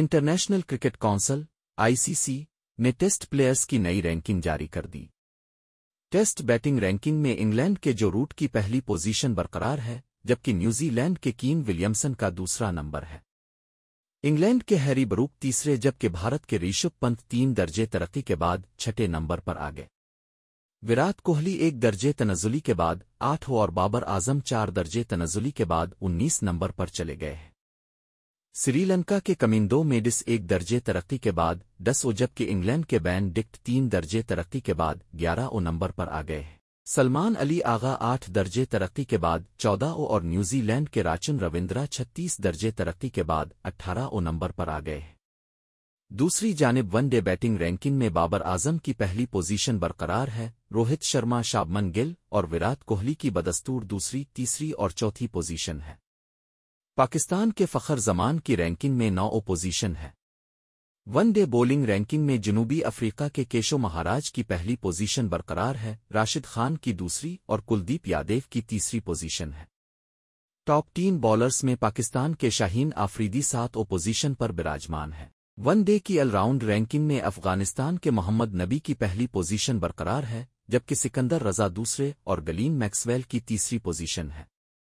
international Cricket Council ICC ने test players की नई रैंकिंग जारी कर दी टेस्ट बैटिंग रैंकिंग में इंग्लैंड के जो रूट की पहली पोजीशन बरकरार है जबकि न्यूजीलैंड के कीन विलियमसन का दूसरा नंबर है इंग्लैंड के हैरी बरूक तीसरे जबकि भारत के ऋषभ पंत तीन दर्जे तरक्की के बाद छठे नंबर पर आ गए विराट कोहली एक दर्जे तनजुली के बाद आठ और बाबर आजम चार दर्जे तनजुली के बाद उन्नीस नंबर पर चले गए हैं श्रीलंका के कमिंदो मेडिस एक दर्जे तरक्की के बाद दस ओ जबकि इंग्लैंड के बैन डिक्ट तीन दर्जे तरक्की के बाद ग्यारह ओ नंबर पर आ गए सलमान अली आगा आठ दर्जे तरक्की के बाद चौदह ओ और न्यूजीलैंड के राचन रविंद्रा छत्तीस दर्जे तरक्की के बाद अट्ठारह ओ नंबर पर आ गए दूसरी जानब वनडे बैटिंग रैंकिंग में बाबर आजम की पहली पोजीशन बरकरार है रोहित शर्मा शाबमन गिल और विराट कोहली की बदस्तूर दूसरी तीसरी और चौथी पोजीशन है पाकिस्तान के फखर जमान की रैंकिंग में नौ ओपोजिशन है वनडे बोलिंग रैंकिंग में जनूबी अफ्रीका के केशो महाराज की पहली पोजीशन बरकरार है राशिद खान की दूसरी और कुलदीप यादेव की तीसरी पोजीशन है टॉप टीम बॉलर्स में पाकिस्तान के शाहीन आफरीदी सात ओपोजिशन पर विराजमान है वनडे की ऑलराउंड रैंकिंग में अफगानिस्तान के मोहम्मद नबी की पहली पोजीशन बरकरार है जबकि सिकंदर रजा दूसरे और गलीन मैक्सवेल की तीसरी पोजीशन है